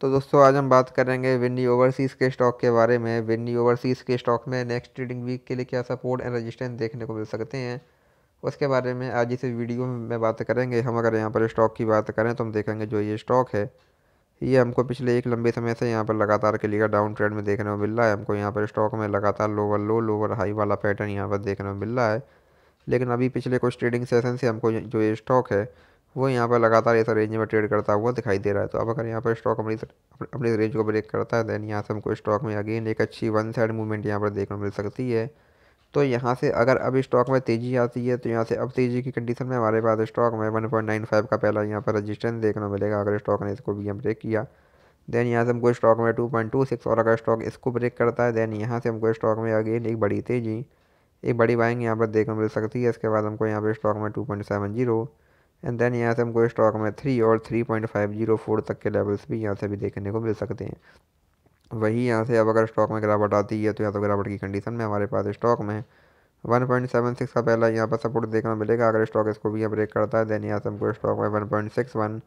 तो दोस्तों आज हम बात करेंगे विन्नी ओवरसीज़ के स्टॉक के बारे में विन्नी ओवरसीज़ के स्टॉक में नेक्स्ट ट्रेडिंग वीक के लिए क्या सपोर्ट एंड रजिस्टेंस देखने को मिल सकते हैं उसके बारे में आज इस वीडियो में बात करेंगे हम अगर यहाँ पर स्टॉक की बात करें तो हम देखेंगे जो ये स्टॉक है ये हमको पिछले एक लंबे समय से यहाँ पर लगातार के लिए डाउन ट्रेंड में देखने को मिल रहा है हमको यहाँ पर स्टॉक में लगातार लोअर लो लोअर हाई वाला पैटर्न यहाँ पर देखने को मिल रहा है लेकिन अभी पिछले कुछ ट्रेडिंग सेशन से हमको जो ये स्टॉक है वो यहाँ पर लगातार इस रेंज में ट्रेड करता हुआ दिखाई दे रहा है तो अब अगर यहाँ पर स्टॉक अपनी अपनी रेंज को ब्रेक करता है देन यहाँ से हमको स्टॉक में अगेन एक अच्छी वन साइड मूवमेंट यहाँ पर देखने मिल सकती है तो यहाँ से अगर अब स्टॉक में तेज़ी आती है तो यहाँ से अब तेज़ी की कंडीशन में हमारे पास स्टॉक में वन का पहला यहाँ पर रजिस्टेंस देखने मिलेगा अगर स्टॉक ने इसको भी ब्रेक किया देन यहाँ से हमको स्टॉक में टू और अगर स्टॉक इसको ब्रेक करता है देन यहाँ से हमको स्टॉक में अगेन एक बड़ी तेज़ी एक बड़ी बाइंग यहाँ पर देखने मिल सकती है इसके बाद हमको यहाँ पर स्टॉक में टू एंड देन यहाँ से हमको स्टॉक में थ्री और three point five zero four तक के लेवल्स भी यहाँ से भी देखने को मिल सकते हैं वही यहाँ से अब अगर स्टॉक में गिरावट आती है तो यहाँ तो गिरावट की कंडीशन में हमारे पास स्टॉक में वन पॉइंट सेवन सिक्स का पहला यहाँ पर सपोर्ट देखने को मिलेगा अगर स्टॉक इसको भी यहाँ ब्रेक करता है देन यहाँ से हमको स्टॉक में वन पॉइंट सिक्स वन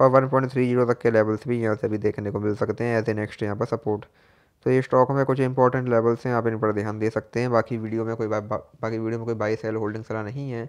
और वन पॉइंट थ्री जीरो तक के लेवल्स भी यहाँ से भी देखने को मिल सकते हैं एज ए नेक्स्ट यहाँ पर सपोर्ट तो ये स्टॉक में कुछ इंपॉर्टेंट लेवल्स हैं आप इन पर ध्यान दे सकते हैं बाकी वीडियो में कोई बा, बाकी वीडियो में कोई बाई सेल होल्डिंग सलाह नहीं है